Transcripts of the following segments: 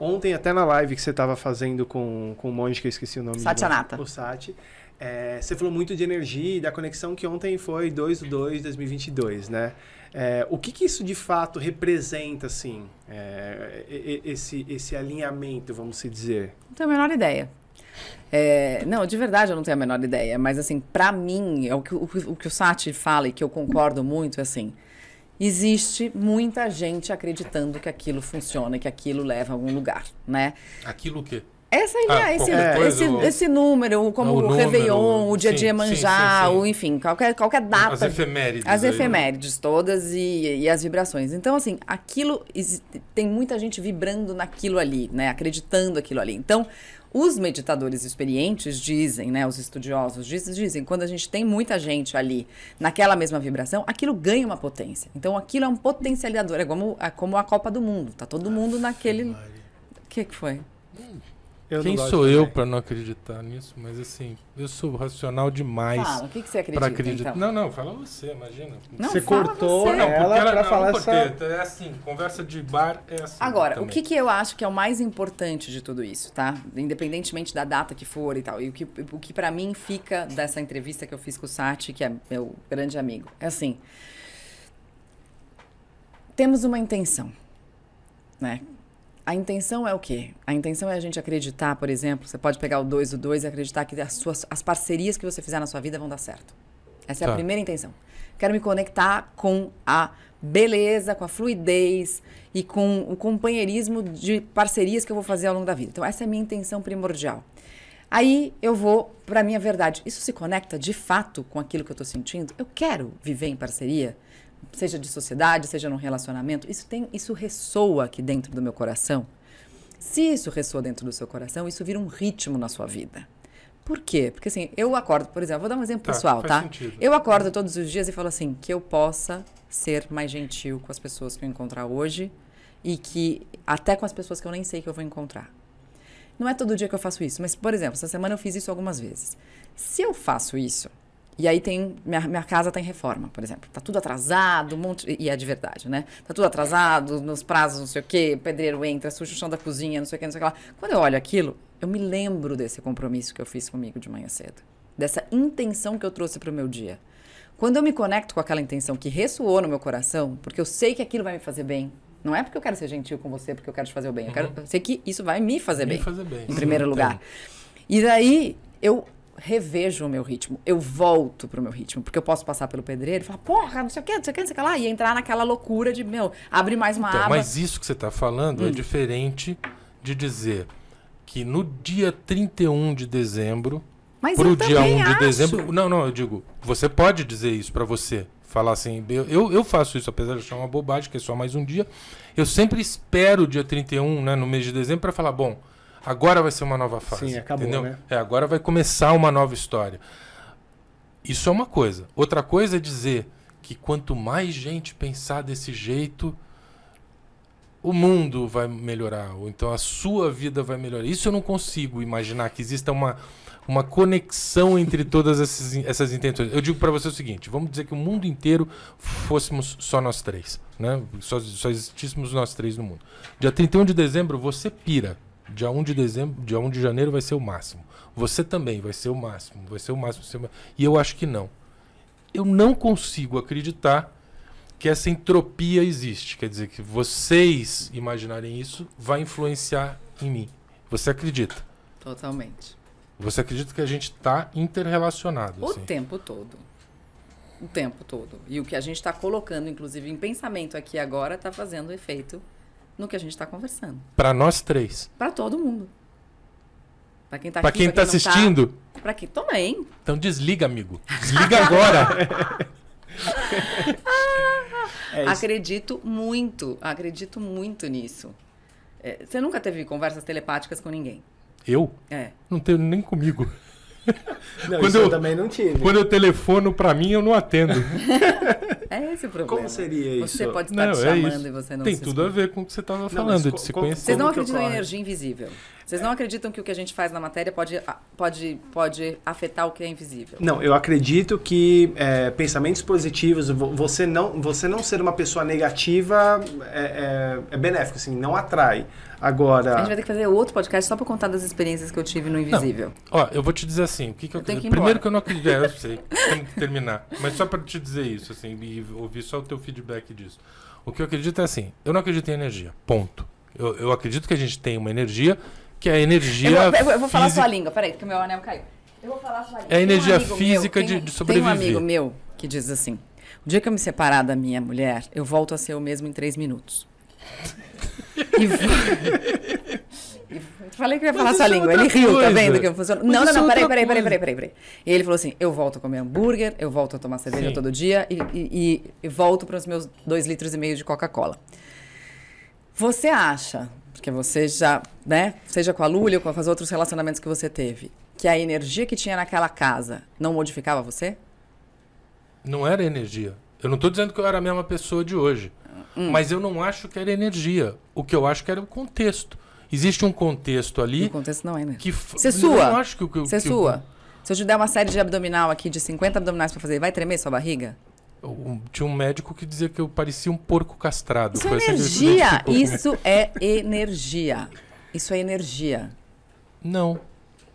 Ontem, até na live que você estava fazendo com, com o monge, que eu esqueci o nome. Satyanata. O Sati. É, você falou muito de energia e da conexão que ontem foi 2 de 2 2022, né? É, o que, que, isso de fato representa, assim, é, esse, esse alinhamento, vamos se dizer? Não tenho a menor ideia. É, não, de verdade eu não tenho a menor ideia, mas assim, para mim, é o que o, o, que o Sati fala e que eu concordo muito, é assim, existe muita gente acreditando que aquilo funciona, que aquilo leva a algum lugar, né? Aquilo o quê? Essa ah, esse, coisa, esse, esse, número, como ah, o, o Réveillon, o Dia sim, de manjar, O, enfim, qualquer, qualquer data. As efemérides. As né? efemérides todas e, e as vibrações. Então, assim, aquilo, tem muita gente vibrando naquilo ali, né? Acreditando aquilo ali. Então, os meditadores experientes dizem, né, os estudiosos dizem, dizem, quando a gente tem muita gente ali naquela mesma vibração, aquilo ganha uma potência. Então aquilo é um potencializador, é como, é como a Copa do Mundo, tá todo mundo naquele... O que, que foi? Hum. Eu Quem sou eu para não acreditar nisso? Mas assim, eu sou racional demais. Fala, o que, que você acredita? Acreditar. Então? Não, não, fala você, imagina. Não, você cortou você. Não, ela, ela para falar não, essa... É assim, conversa de bar é assim. Agora, também. o que, que eu acho que é o mais importante de tudo isso, tá? Independentemente da data que for e tal. E o que, o que para mim fica dessa entrevista que eu fiz com o Sati, que é meu grande amigo, é assim. Temos uma intenção, né? a intenção é o quê? A intenção é a gente acreditar, por exemplo, você pode pegar o 2 o 2 e acreditar que as, suas, as parcerias que você fizer na sua vida vão dar certo. Essa tá. é a tá. primeira intenção. Quero me conectar com a beleza, com a fluidez e com o companheirismo de parcerias que eu vou fazer ao longo da vida. Então, essa é a minha intenção primordial. Aí eu vou para a minha verdade. Isso se conecta de fato com aquilo que eu estou sentindo? Eu quero viver em parceria? seja de sociedade, seja num relacionamento, isso tem, isso ressoa aqui dentro do meu coração. Se isso ressoa dentro do seu coração, isso vira um ritmo na sua vida. Por quê? Porque assim, eu acordo, por exemplo, vou dar um exemplo tá, pessoal, tá? Sentido. Eu acordo todos os dias e falo assim, que eu possa ser mais gentil com as pessoas que eu encontrar hoje e que até com as pessoas que eu nem sei que eu vou encontrar. Não é todo dia que eu faço isso, mas por exemplo, essa semana eu fiz isso algumas vezes. Se eu faço isso, e aí tem. Minha, minha casa tem tá em reforma, por exemplo. Tá tudo atrasado, um monte. E é de verdade, né? Tá tudo atrasado, nos prazos, não sei o quê, pedreiro entra, suja o chão da cozinha, não sei o quê, não sei o quê. lá. Quando eu olho aquilo, eu me lembro desse compromisso que eu fiz comigo de manhã cedo. Dessa intenção que eu trouxe para o meu dia. Quando eu me conecto com aquela intenção que ressoou no meu coração, porque eu sei que aquilo vai me fazer bem, não é porque eu quero ser gentil com você, porque eu quero te fazer o bem. Eu, quero, uhum. eu sei que isso vai me fazer me bem. Fazer bem. Em primeiro lugar. E daí, eu revejo o meu ritmo, eu volto pro meu ritmo, porque eu posso passar pelo pedreiro e falar, porra, não sei o que, não sei o que, não sei o que lá, e entrar naquela loucura de, meu, abrir mais uma então, aba. Mas isso que você está falando é hum. é diferente de dizer que no dia 31 de dezembro, mas pro dia 1 acho. de dezembro. Não, não, eu digo, você pode dizer isso para você. Falar assim, eu, eu faço isso, apesar de achar uma bobagem, que é só mais um dia. Eu sempre espero o dia 31, né, no mês de dezembro, para falar, bom, Agora vai ser uma nova fase. Sim, acabou, entendeu? Né? É, agora vai começar uma nova história. Isso é uma coisa. Outra coisa é dizer que quanto mais gente pensar desse jeito, o mundo vai melhorar, ou então a sua vida vai melhorar. Isso eu não consigo imaginar que exista uma, uma conexão entre todas essas, essas intenções. Eu digo para você o seguinte: vamos dizer que o mundo inteiro fôssemos só nós três, né? só, só existíssemos nós três no mundo. Dia 31 de dezembro, você pira. Dia 1 de dezembro, dia 1 de janeiro vai ser o máximo. Você também vai ser o máximo, vai ser o máximo. Ser o máximo. E eu acho que não. Eu não consigo acreditar que essa entropia existe. Quer dizer, que vocês imaginarem isso vai influenciar em mim. Você acredita? Totalmente. Você acredita que a gente está interrelacionado? O assim. tempo todo. O tempo todo. E o que a gente está colocando, inclusive em pensamento aqui agora, está fazendo efeito no que a gente está conversando. Para nós três. Para todo mundo. Para quem está pra quem tá quem tá, tá. assistindo. Tá, para quem também. Então desliga, amigo. Desliga agora. é acredito muito, acredito muito nisso. É, você nunca teve conversas telepáticas com ninguém? Eu? É. Não tenho nem comigo. Não, quando eu, eu, também não tive. Quando eu telefono para mim, eu não atendo. É esse o problema. Como seria isso? Você pode estar não, te é chamando é e você não Tem tudo a ver com o que você estava falando, mas, de se conhecer. Vocês não acreditam em energia invisível. Vocês não acreditam que o que a gente faz na matéria pode, pode, pode afetar o que é invisível? Não, eu acredito que é, pensamentos positivos, você não, você não ser uma pessoa negativa é, é, é benéfico, assim, não atrai. Agora. A gente vai ter que fazer outro podcast só para contar das experiências que eu tive no Invisível. Não. Ó, eu vou te dizer assim, o que, que eu, eu tenho que Primeiro que eu não acredito. É, eu sei, tenho que terminar. Mas só para te dizer isso, assim, e ouvir só o teu feedback disso. O que eu acredito é assim, eu não acredito em energia. Ponto. Eu, eu acredito que a gente tem uma energia que é a energia. Eu vou, eu vou, falar física... sua língua, peraí, porque meu anel caiu. Eu vou falar sua língua. É a energia um física meu, de, tem, de sobreviver. Tem um amigo meu que diz assim: o dia que eu me separar da minha mulher, eu volto a ser o mesmo em três minutos. e, e falei que ia falar sua é língua. Ele riu, tá coisa. tá vendo que funciono? Não, não, é não, peraí, peraí, peraí, peraí, peraí, peraí. E ele falou assim: eu volto a comer hambúrguer, eu volto a tomar cerveja Sim. todo dia e, e, e volto para os meus dois litros e meio de Coca-Cola. Você acha porque você já, né, seja com a Lúlia ou com os outros relacionamentos que você teve, que a energia que tinha naquela casa não modificava você? Não era energia. Eu não estou dizendo que eu era a mesma pessoa de hoje. Hum. Mas eu não acho que era energia. O que eu acho que era o contexto. Existe um contexto ali. O contexto não é energia. Né? Que Você sua. Eu acho que o que, que sua. Eu... Se eu te der uma série de abdominal aqui, de 50 abdominais para fazer, vai tremer sua barriga? Tinha um médico que dizia que eu parecia um porco castrado. Isso é energia. Isso é energia. Isso é energia. Não.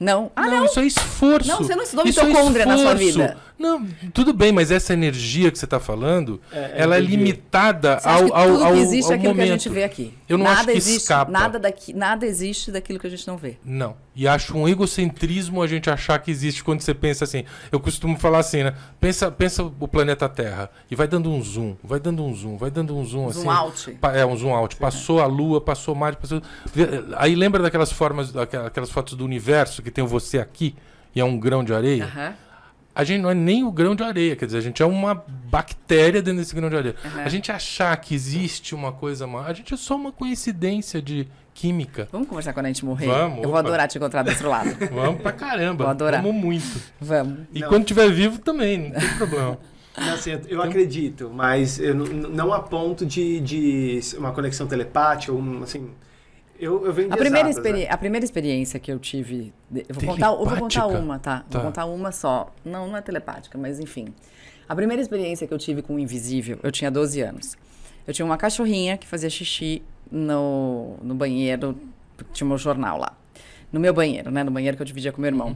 Não? Ah, não. não. Isso é esforço. Não, você não estudou isso é mitocôndria é na sua vida. Não, tudo bem, mas essa energia que você está falando, é, é, ela é limitada você ao, que ao, ao, existe é ao aquilo momento. que a gente vê aqui. Eu não nada acho que existe, escapa. Nada, daqui, nada existe daquilo que a gente não vê. Não. E acho um egocentrismo a gente achar que existe quando você pensa assim. Eu costumo falar assim, né? Pensa, pensa o planeta Terra e vai dando um zoom, vai dando um zoom, vai dando um zoom, zoom assim. out. É, um zoom out. Sim. Passou a Lua, passou Marte, passou... Aí lembra daquelas formas, daquelas fotos do universo que tem o você aqui? e é um grão de areia. Uhum a gente não é nem o grão de areia, quer dizer, a gente é uma bactéria dentro desse grão de areia. Uhum. A gente achar que existe uma coisa maior, a gente é só uma coincidência de química. Vamos conversar quando a gente morrer? Vamos. Eu opa. vou adorar te encontrar do outro lado. Vamos pra caramba. Vou adorar. Vamos muito. Vamos. E não. quando tiver vivo também, não tem problema. Não, assim, eu, então acredito, mas eu não a ponto de, de uma conexão telepática, ou um, assim... Eu, eu venho a primeira, exatas, né? a primeira experiência que eu tive. Eu vou, contar, eu vou contar, tá. uma, tá? tá? Vou contar uma só. Não, não é telepática, mas enfim. A primeira experiência que eu tive com o invisível, eu tinha 12 anos. Eu tinha uma cachorrinha que fazia xixi no, no banheiro, tinha meu jornal lá. No meu banheiro, né? No banheiro que eu dividia com meu irmão. Uhum.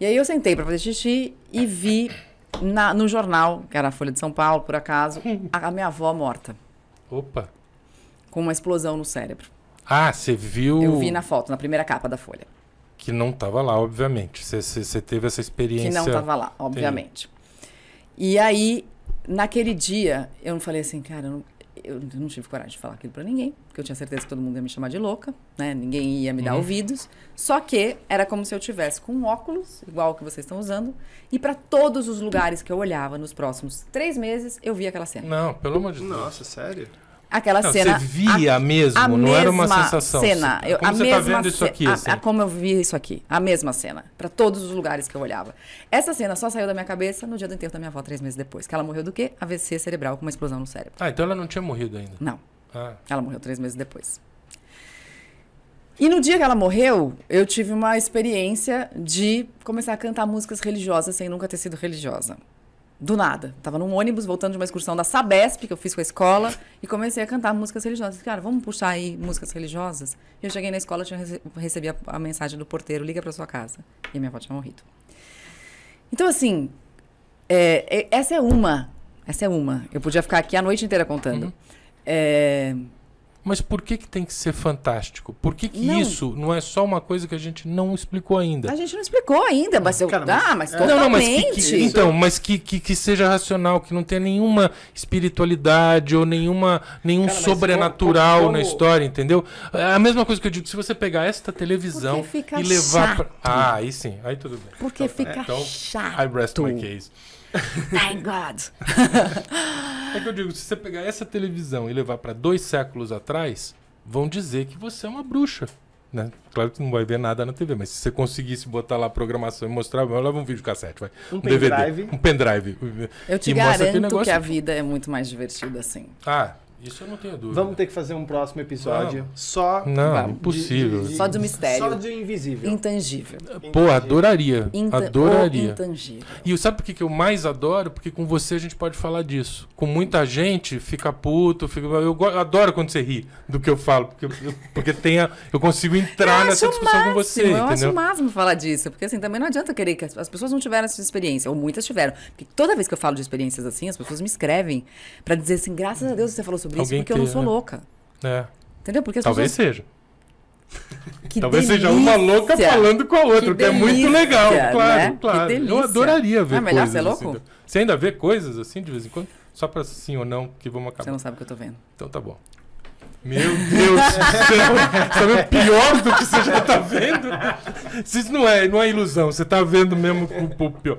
E aí eu sentei para fazer xixi e vi na, no jornal, que era a Folha de São Paulo, por acaso, a, a minha avó morta. Opa! Com uma explosão no cérebro. Ah, você viu. Eu vi na foto, na primeira capa da Folha. Que não estava lá, obviamente. Você teve essa experiência. Que não estava lá, obviamente. Tem... E aí, naquele dia, eu não falei assim, cara, eu não, eu não tive coragem de falar aquilo para ninguém, porque eu tinha certeza que todo mundo ia me chamar de louca, né? Ninguém ia me dar uhum. ouvidos. Só que era como se eu tivesse com um óculos, igual o que vocês estão usando, e para todos os lugares que eu olhava nos próximos três meses, eu via aquela cena. Não, pelo amor de Deus. Nossa, sério? aquela não, cena. Você via a, mesmo, a não era uma sensação. Cena. Eu, como a você tá mesma tá vendo isso aqui? A, assim? a, como eu vi isso aqui, a mesma cena, para todos os lugares que eu olhava. Essa cena só saiu da minha cabeça no dia do enterro da minha avó, três meses depois. Que ela morreu do quê? AVC cerebral com uma explosão no cérebro. Ah, então ela não tinha morrido ainda? Não. Ah. Ela morreu três meses depois. E no dia que ela morreu, eu tive uma experiência de começar a cantar músicas religiosas sem nunca ter sido religiosa. Do nada. Tava num ônibus voltando de uma excursão da Sabesp que eu fiz com a escola e comecei a cantar músicas religiosas. Cara, vamos puxar aí músicas religiosas? Eu cheguei na escola, tinha rece recebi a, a, mensagem do porteiro: liga para sua casa. E a minha avó tinha morrido. Então, assim, é, é, essa é uma. Essa é uma. Eu podia ficar aqui a noite inteira contando. Uhum. É, mas por que, que tem que ser fantástico? Por que, que não. isso não é só uma coisa que a gente não explicou ainda? A gente não explicou ainda, mas eu. Cara, ah, mas é. Não, não, mas que, que, então, mas que, que, que, seja racional, que não tenha nenhuma espiritualidade ou nenhuma, nenhum Cara, sobrenatural como, como... na história, entendeu? É a mesma coisa que eu digo, se você pegar esta televisão e levar. Pra... Ah, aí sim, aí tudo bem. Porque então, fica então, chato. I rest my case. Thank God. É que eu digo, se você pegar essa televisão e levar para dois séculos atrás, vão dizer que você é uma bruxa. Né? Claro que não vai ver nada na TV, mas se você conseguisse botar lá a programação e mostrar, leva um vídeo cassete, vai. Um, um DVD, pendrive. Um pendrive. Eu te e garanto que a vida é muito mais divertida assim. Ah, isso eu não tenho dúvida. Vamos ter que fazer um próximo episódio não. só. Não, vamos, impossível. De, de, só do mistério. Só do invisível. Intangível. Pô, adoraria. Inta adoraria. Intangível. E sabe por que eu mais adoro? Porque com você a gente pode falar disso. Com muita gente fica puto, fica... eu adoro quando você ri do que eu falo, porque, eu, porque tem a... eu consigo entrar eu nessa discussão máximo, com você. Eu entendeu? acho o máximo falar disso, porque assim, também não adianta querer que as, pessoas não tiveram essa experiência, ou muitas tiveram. Porque toda vez que eu falo de experiências assim, as pessoas me escrevem para dizer assim, graças a Deus você falou sobre Alguém isso porque eu não sou né? louca. É. Entendeu? Porque Talvez pessoas... seja. Que Talvez delícia. seja uma louca falando com a outra, que, que é muito legal, claro, né? claro. Eu adoraria ver ah, melhor, coisas. Você é assim, louco? Assim. Você ainda vê coisas assim de vez em quando? Só pra sim ou não, que vamos acabar. Você não sabe o que eu tô vendo. Então tá bom. Meu Deus do céu! Sabe tá pior do que você já tá vendo? Isso não é, não é ilusão, você tá vendo mesmo o, o pior.